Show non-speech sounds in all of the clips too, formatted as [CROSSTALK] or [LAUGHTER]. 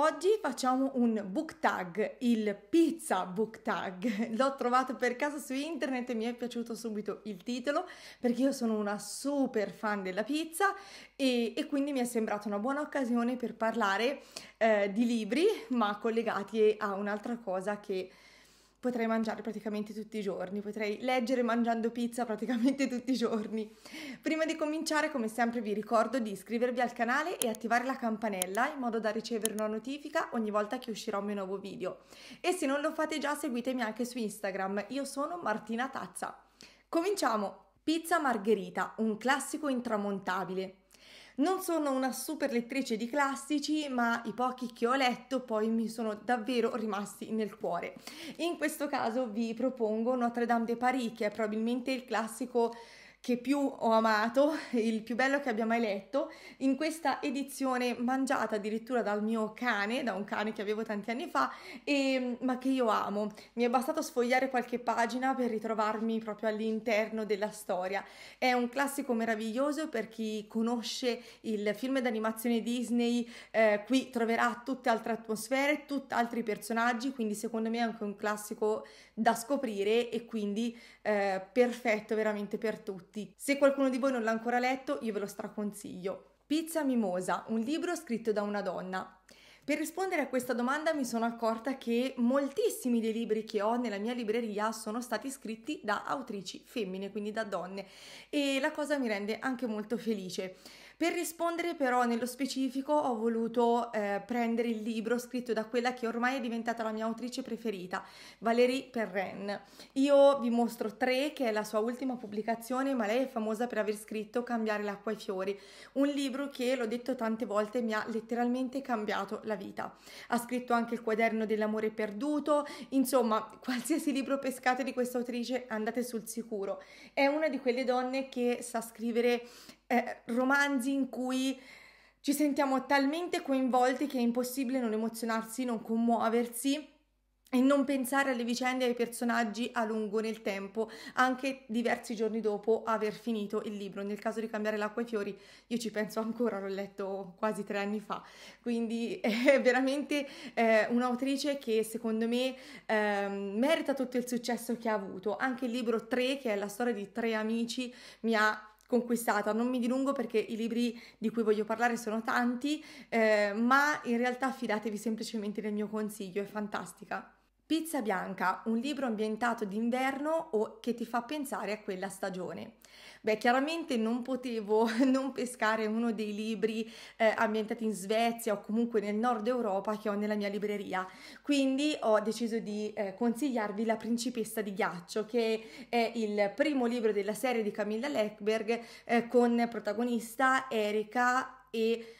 Oggi facciamo un book tag, il pizza book tag. [LAUGHS] L'ho trovato per caso su internet e mi è piaciuto subito il titolo perché io sono una super fan della pizza e, e quindi mi è sembrata una buona occasione per parlare eh, di libri ma collegati a un'altra cosa che potrei mangiare praticamente tutti i giorni, potrei leggere mangiando pizza praticamente [LAUGHS] tutti i giorni. Prima di cominciare, come sempre, vi ricordo di iscrivervi al canale e attivare la campanella in modo da ricevere una notifica ogni volta che uscirò un mio nuovo video. E se non lo fate già, seguitemi anche su Instagram. Io sono Martina Tazza. Cominciamo! Pizza margherita, un classico intramontabile. Non sono una super lettrice di classici, ma i pochi che ho letto poi mi sono davvero rimasti nel cuore. In questo caso vi propongo Notre Dame de Paris, che è probabilmente il classico che più ho amato, il più bello che abbia mai letto, in questa edizione mangiata addirittura dal mio cane, da un cane che avevo tanti anni fa, e, ma che io amo. Mi è bastato sfogliare qualche pagina per ritrovarmi proprio all'interno della storia. È un classico meraviglioso per chi conosce il film d'animazione Disney, eh, qui troverà tutte altre atmosfere, tutt'altri personaggi, quindi secondo me è anche un classico da scoprire e quindi eh, perfetto veramente per tutti tutti. Se qualcuno di voi non l'ha ancora letto, io ve lo straconsiglio. Pizza Mimosa, un libro scritto da una donna. Per rispondere a questa domanda mi sono accorta che moltissimi dei libri che ho nella mia libreria sono stati scritti da autrici femmine, quindi da donne, e la cosa mi rende anche molto felice. Per rispondere però nello specifico ho voluto eh, prendere il libro scritto da quella che ormai è diventata la mia autrice preferita, Valérie Perrin. Io vi mostro tre, che è la sua ultima pubblicazione, ma lei è famosa per aver scritto Cambiare l'acqua ai fiori, un libro che, l'ho detto tante volte, mi ha letteralmente cambiato la vita. Ha scritto anche il quaderno dell'amore perduto, insomma, qualsiasi libro pescato di questa autrice andate sul sicuro. È una di quelle donne che sa scrivere eh, romanzi in cui ci sentiamo talmente coinvolti che è impossibile non emozionarsi, non commuoversi e non pensare alle vicende e ai personaggi a lungo nel tempo, anche diversi giorni dopo aver finito il libro. Nel caso di cambiare l'acqua ai fiori, io ci penso ancora, l'ho letto quasi tre anni fa, quindi [LAUGHS] è veramente eh, un'autrice che secondo me eh, merita tutto il successo che ha avuto. Anche il libro 3, che è la storia di tre amici, mi ha conquistata. Non mi dilungo perché i libri di cui voglio parlare sono tanti, eh, ma in realtà fidatevi semplicemente del mio consiglio, è fantastica. Pizza bianca, un libro ambientato d'inverno o che ti fa pensare a quella stagione. Beh, chiaramente non potevo [LAUGHS] non pescare uno dei libri eh, ambientati in Svezia o comunque nel nord Europa che ho nella mia libreria, quindi ho deciso di eh, consigliarvi La principessa di ghiaccio, che è il primo libro della serie di Camilla Leckberg eh, con protagonista Erika e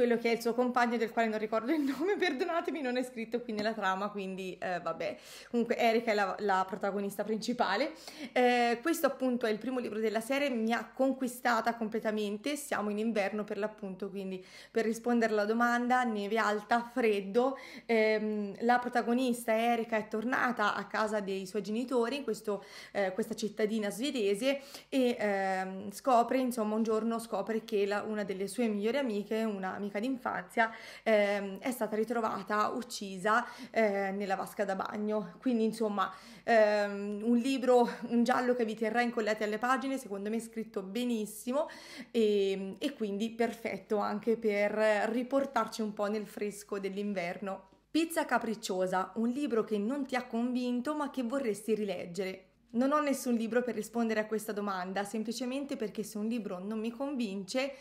quello che è il suo compagno del quale non ricordo il [LAUGHS] nome, perdonatemi, non è scritto qui nella trama, quindi eh, vabbè. Comunque Erika è la, la protagonista principale. Eh, questo appunto è il primo libro della serie, mi ha conquistata completamente, siamo in inverno per l'appunto, quindi per rispondere alla domanda, neve alta, freddo, ehm, la protagonista Erika è tornata a casa dei suoi genitori, in questo, eh, questa cittadina svedese, e ehm, scopre, insomma un giorno scopre che la, una delle sue migliori amiche, una amica amica d'infanzia eh, è stata ritrovata uccisa eh, nella vasca da bagno. Quindi insomma ehm, un libro, un giallo che vi terrà incollati alle pagine, secondo me scritto benissimo e, e quindi perfetto anche per riportarci un po' nel fresco dell'inverno. Pizza capricciosa, un libro che non ti ha convinto ma che vorresti rileggere. Non ho nessun libro per rispondere a questa domanda, semplicemente perché se un libro non mi convince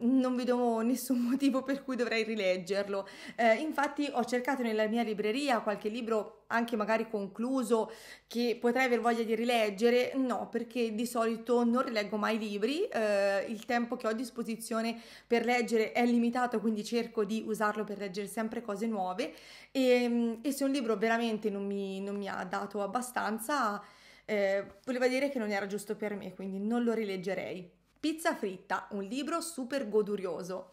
non vedo nessun [LAUGHS] motivo per cui dovrei rileggerlo. Eh, infatti ho cercato nella mia libreria qualche libro, anche magari concluso, che potrei aver voglia di rileggere. No, perché di solito non rileggo mai libri, eh, il tempo che ho a disposizione per leggere è limitato, quindi cerco di usarlo per leggere sempre cose nuove. E, ehm, e se un libro veramente non mi, non mi ha dato abbastanza, eh, voleva dire che non era giusto per me, quindi non lo rileggerei. Pizza fritta, un libro super godurioso.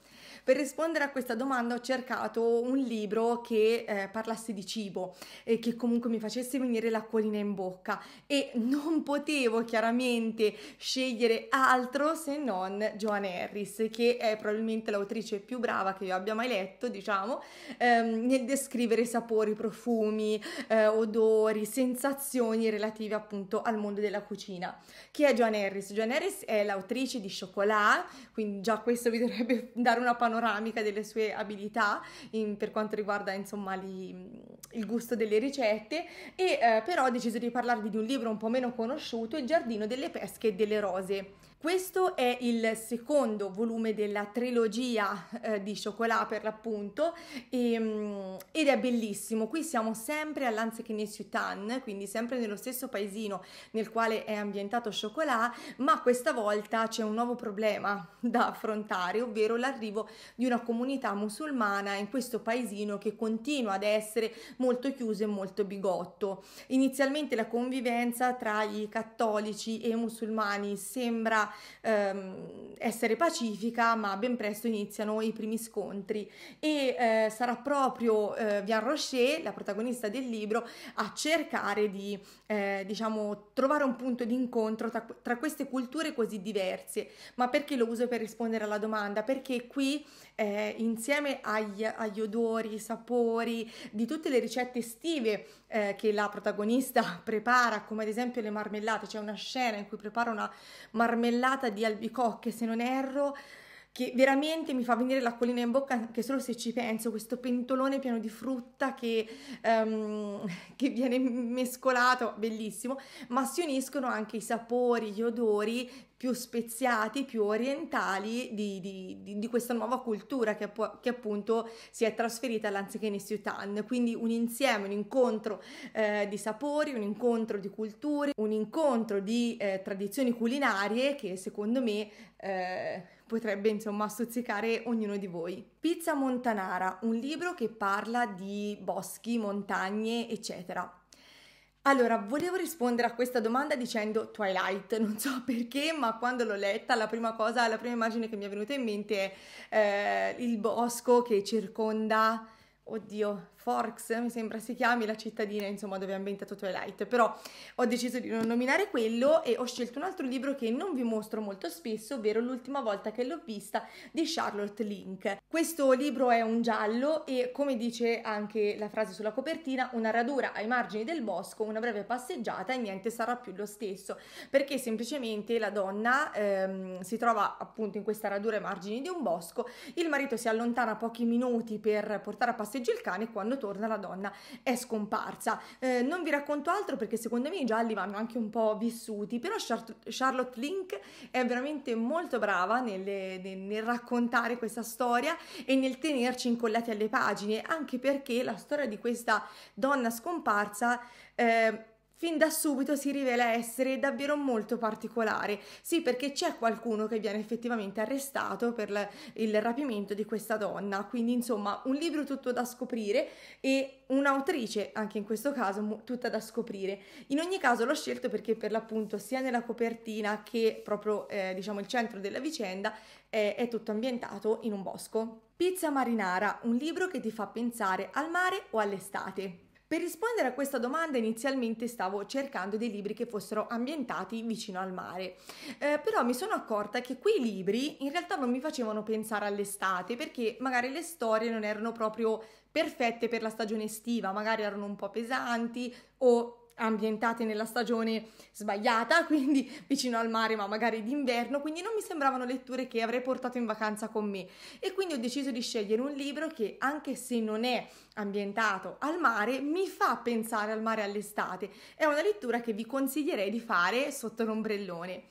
Per rispondere a questa domanda ho cercato un libro che eh, parlasse di cibo e che comunque mi facesse venire l'acquolina in bocca e non potevo chiaramente scegliere altro se non Joan Harris, che è probabilmente l'autrice più brava che io abbia mai letto, diciamo, ehm, nel descrivere sapori, profumi, eh, odori, sensazioni relative appunto al mondo della cucina. Chi è Joan Harris? Joan Harris è l'autrice di Chocolat, quindi già questo vi dovrebbe [LAUGHS] dare una panoramica panoramica delle sue abilità in, per quanto riguarda insomma li, il gusto delle ricette e eh, però ho deciso di parlarvi di un libro un po' meno conosciuto, Il giardino delle pesche e delle rose. Questo è il secondo volume della trilogia eh, di Chocolat per l'appunto e, ehm, ed è bellissimo. Qui siamo sempre all'Anzekinesutan, quindi sempre nello stesso paesino nel quale è ambientato Chocolat, ma questa volta c'è un nuovo problema da affrontare, ovvero l'arrivo di una comunità musulmana in questo paesino che continua ad essere molto chiuso e molto bigotto. Inizialmente la convivenza tra i cattolici e i musulmani sembra ehm, essere pacifica, ma ben presto iniziano i primi scontri e eh, sarà proprio eh, Vian Rocher, la protagonista del libro, a cercare di eh, diciamo trovare un punto di incontro tra, tra, queste culture così diverse. Ma perché lo uso per rispondere alla domanda? Perché qui eh, insieme agli, agli odori, i sapori, di tutte le ricette estive eh, che la protagonista [LAUGHS] prepara, come ad esempio le marmellate, c'è cioè una scena in cui prepara una marmellata tonnellata di albicocche, se non erro, che veramente mi fa venire l'acquolina in bocca anche solo se ci penso, questo pentolone pieno di frutta che, um, [LAUGHS] che viene mescolato, bellissimo, ma si uniscono anche i sapori, gli odori più speziati, più orientali di, di, di, di questa nuova cultura che, che, appunto si è trasferita all'anziché Nessiutan. Quindi un insieme, un incontro eh, di sapori, un incontro di culture, un incontro di eh, tradizioni culinarie che secondo me eh, potrebbe insomma stuzzicare ognuno di voi. Pizza Montanara, un libro che parla di boschi, montagne, eccetera. Allora, volevo rispondere a questa domanda dicendo Twilight, non so [LAUGHS] perché, ma quando l'ho letta la prima cosa, la prima immagine che mi è venuta in mente è eh, il bosco che circonda, oddio, Forks, mi sembra si chiami, la cittadina insomma dove è ambientato Twilight, però ho deciso di non nominare quello e ho scelto un altro libro che non vi mostro molto spesso, ovvero L'ultima volta che l'ho vista di Charlotte Link. Questo libro è un giallo e come dice anche la frase sulla copertina, una radura ai margini del bosco, una breve passeggiata e niente sarà più lo stesso, perché semplicemente la donna ehm, si trova appunto in questa radura ai margini di un bosco, il marito si allontana pochi minuti per portare a passeggio il cane quando quando torna la donna è scomparsa. Eh, non vi racconto altro perché secondo me i gialli vanno anche un po' vissuti, però Charlotte Link è veramente molto brava nelle, nel, nel raccontare questa storia e nel tenerci incollati alle pagine, anche perché la storia di questa donna scomparsa eh, fin da subito si rivela essere davvero molto particolare. Sì, perché c'è qualcuno che viene effettivamente arrestato per il rapimento di questa donna. Quindi, insomma, un libro tutto da scoprire e un'autrice, anche in questo caso, tutta da scoprire. In ogni caso l'ho scelto perché per l'appunto sia nella copertina che proprio eh, diciamo il centro della vicenda eh, è tutto ambientato in un bosco. Pizza Marinara, un libro che ti fa pensare al mare o all'estate. Per rispondere a questa domanda inizialmente stavo cercando dei libri che fossero ambientati vicino al mare, eh, però mi sono accorta che quei libri in realtà non mi facevano pensare all'estate perché magari le storie non erano proprio perfette per la stagione estiva, magari erano un po' pesanti o ambientate nella stagione sbagliata, [LAUGHS] quindi vicino al mare, ma magari d'inverno, quindi non mi sembravano letture che avrei portato in vacanza con me. E quindi ho deciso di scegliere un libro che, anche se non è ambientato al mare, mi fa pensare al mare all'estate. È una lettura che vi consiglierei di fare sotto l'ombrellone.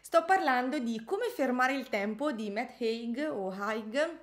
Sto parlando di Come fermare il tempo di Matt Haig o Haig.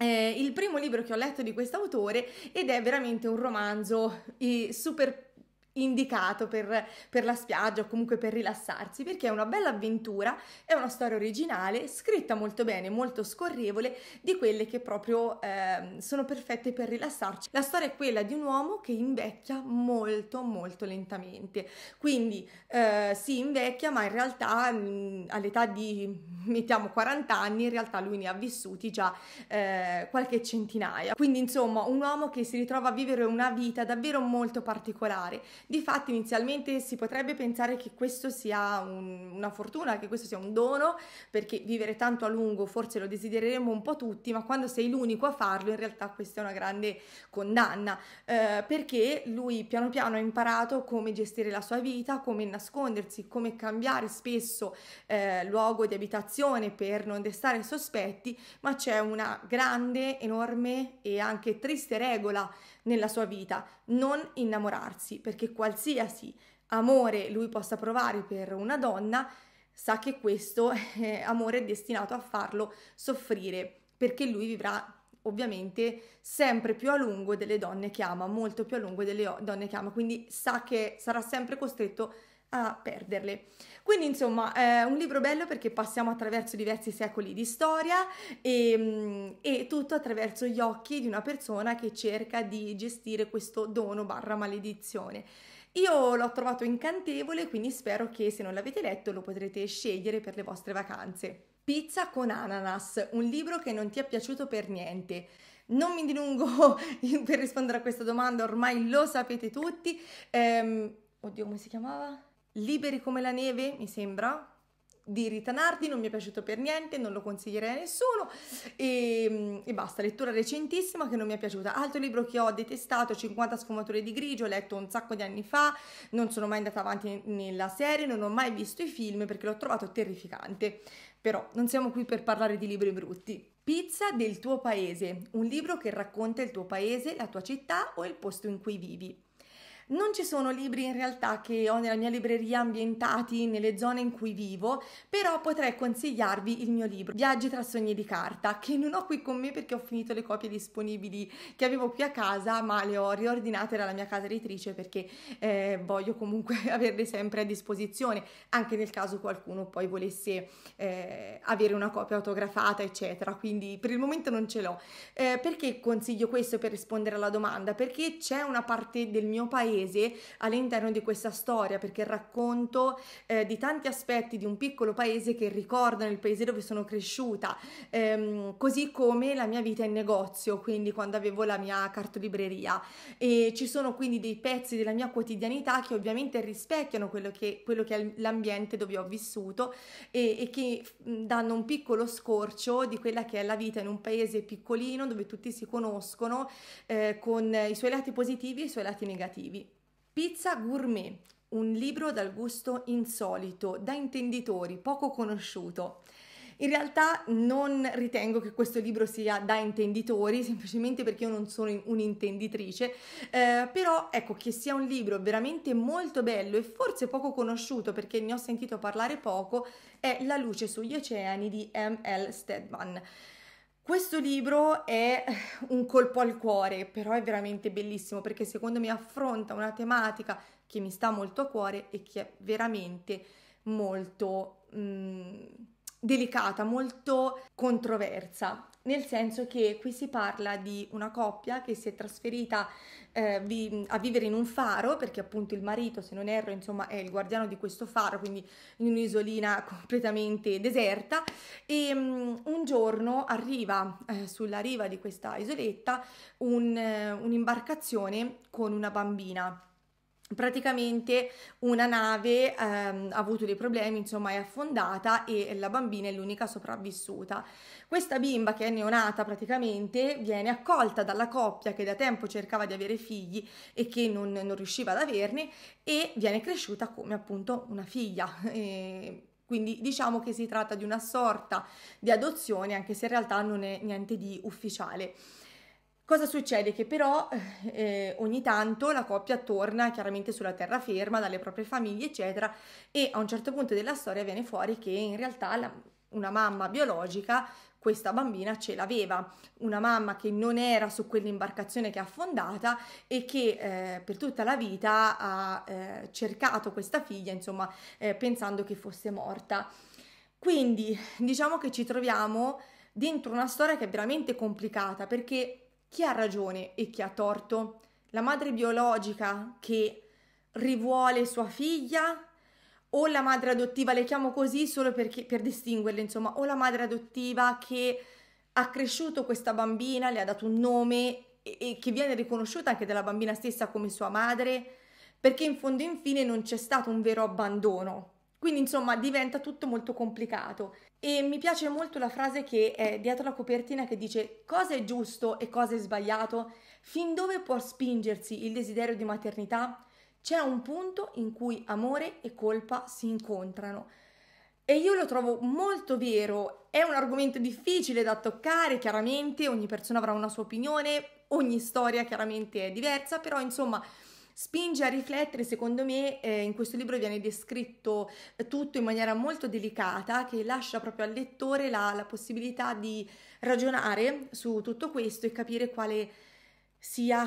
Eh, il primo libro che ho letto di quest'autore ed è veramente un romanzo eh, super indicato per, per, la spiaggia o comunque per rilassarsi perché è una bella avventura, è una storia originale, scritta molto bene, molto scorrevole, di quelle che proprio eh, sono perfette per rilassarci. La storia è quella di un uomo che invecchia molto molto lentamente, quindi eh, si invecchia ma in realtà mh, mhmm, all'età di mettiamo 40 anni in realtà lui ne ha vissuti già eh, qualche centinaia, quindi insomma un uomo che si ritrova a vivere una vita davvero molto particolare Difatti inizialmente si potrebbe pensare che questo sia un, una fortuna, che questo sia un dono, perché vivere tanto a lungo forse lo desidereremo un po' tutti, ma quando sei l'unico a farlo in realtà questa è una grande condanna, eh, perché lui piano piano ha imparato come gestire la sua vita, come nascondersi, come cambiare spesso eh, luogo di abitazione per non destare sospetti, ma c'è una grande, enorme e anche triste regola nella sua vita, non innamorarsi, perché qualsiasi amore lui possa provare per una donna, sa che questo eh, [LAUGHS] amore è destinato a farlo soffrire, perché lui vivrà ovviamente sempre più a lungo delle donne che ama, molto più a lungo delle donne che ama, quindi sa che sarà sempre costretto a perderle. Quindi insomma è un libro bello perché passiamo attraverso diversi secoli di storia e, ehm, e tutto attraverso gli occhi di una persona che cerca di gestire questo dono barra maledizione. Io l'ho trovato incantevole, quindi spero che se non l'avete letto lo potrete scegliere per le vostre vacanze. Pizza con ananas, un libro che non ti è piaciuto per niente. Non mi dilungo [LAUGHS] per rispondere a questa domanda, ormai lo sapete tutti. Ehm, oddio, come si chiamava? Liberi come la neve, mi sembra, di Rita Nardi, non mi è piaciuto per niente, non lo consiglierei a nessuno e, ehm, e, basta, lettura recentissima che non mi è piaciuta. Altro libro che ho detestato, 50 sfumature di grigio, ho letto un sacco di anni fa, non sono mai andata avanti nella serie, non ho mai visto i film perché l'ho trovato terrificante. Però non siamo qui per parlare di libri brutti. Pizza del tuo paese, un libro che racconta il tuo paese, la tua città o il posto in cui vivi. Non ci sono libri in realtà che ho nella mia libreria ambientati nelle zone in cui vivo, però potrei consigliarvi il mio libro Viaggi tra sogni di carta, che non ho qui con me perché ho finito le copie disponibili che avevo qui a casa, ma le ho riordinate dalla mia casa editrice perché eh, voglio comunque [LAUGHS] averle sempre a disposizione, anche nel caso qualcuno poi volesse eh, avere una copia autografata, eccetera. Quindi per il momento non ce l'ho. Eh, perché consiglio questo per rispondere alla domanda? Perché c'è una parte del mio paese paese all'interno di questa storia, perché racconto eh, di tanti aspetti di un piccolo paese che ricordano il paese dove sono cresciuta, ehm, così come la mia vita in negozio, quindi quando avevo la mia cartolibreria. E ci sono quindi dei pezzi della mia quotidianità che ovviamente rispecchiano quello che, quello che è l'ambiente dove ho vissuto e, e che danno un piccolo scorcio di quella che è la vita in un paese piccolino dove tutti si conoscono eh, con i suoi lati positivi e i suoi lati negativi. Pizza Gourmet, un libro dal gusto insolito, da intenditori, poco conosciuto. In realtà non ritengo che questo libro sia da intenditori, semplicemente perché io non sono un'intenditrice, eh, però ecco che sia un libro veramente molto bello e forse poco conosciuto perché ne ho sentito parlare poco, è La luce sugli oceani di M.L. Stedman. Questo libro è [LAUGHS] un colpo al cuore, però è veramente bellissimo perché secondo me affronta una tematica che mi sta molto a cuore e che è veramente molto mh, mm, delicata, molto controversa nel senso che qui si parla di una coppia che si è trasferita eh, vi- a vivere in un faro, perché appunto il marito, se non erro, insomma, è il guardiano di questo faro, quindi in un'isolina [LAUGHS] completamente deserta, e um, un giorno arriva eh, sulla riva di questa isoletta un, eh, un'imbarcazione con una bambina praticamente una nave ehm, ha avuto dei problemi, insomma è affondata e la bambina è l'unica sopravvissuta. Questa bimba che è neonata praticamente viene accolta dalla coppia che da tempo cercava di avere figli e che non, non riusciva ad averne e viene cresciuta come appunto una figlia. E quindi diciamo che si tratta di una sorta di adozione anche se in realtà non è niente di ufficiale. Cosa succede? Che però eh, eh, ogni tanto la coppia torna chiaramente sulla terraferma, dalle proprie famiglie, eccetera, e a un certo punto della storia viene fuori che in realtà la, una mamma biologica questa bambina ce l'aveva, una mamma che non era su quell'imbarcazione che è affondata e che eh, per tutta la vita ha eh, cercato questa figlia, insomma, eh, pensando che fosse morta. Quindi diciamo che ci troviamo dentro una storia che è veramente complicata perché chi ha ragione e chi ha torto? La madre biologica che rivuole sua figlia o la madre adottiva, le chiamo così solo perché, per distinguerle, insomma, o la madre adottiva che ha cresciuto questa bambina, le ha dato un nome e, e che viene riconosciuta anche dalla bambina stessa come sua madre, perché in fondo infine non c'è stato un vero abbandono. Quindi insomma diventa tutto molto complicato. E mi piace molto la frase che è dietro la copertina che dice cosa è giusto e cosa è sbagliato, fin dove può spingersi il desiderio di maternità, c'è un punto in cui amore e colpa si incontrano. E io lo trovo molto vero, è un argomento difficile da toccare, chiaramente ogni persona avrà una sua opinione, ogni storia chiaramente è diversa, però insomma spinge a riflettere, secondo me eh, in questo libro viene descritto eh, tutto in maniera molto delicata che lascia proprio al lettore la, la possibilità di ragionare su tutto questo e capire quale sia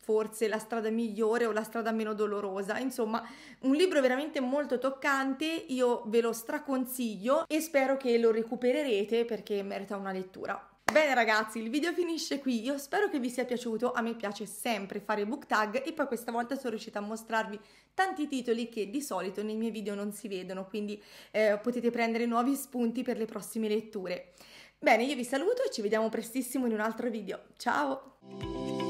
forse la strada migliore o la strada meno dolorosa. Insomma, un libro veramente molto toccante, io ve lo straconsiglio e spero che lo recupererete perché merita una lettura. Bene ragazzi, il video finisce qui, io spero che vi sia piaciuto, a me piace sempre fare book tag e poi questa volta sono riuscita a mostrarvi tanti titoli che di solito nei miei video non si vedono, quindi eh, potete prendere nuovi spunti per le prossime letture. Bene, io vi saluto e ci vediamo prestissimo in un altro video, ciao!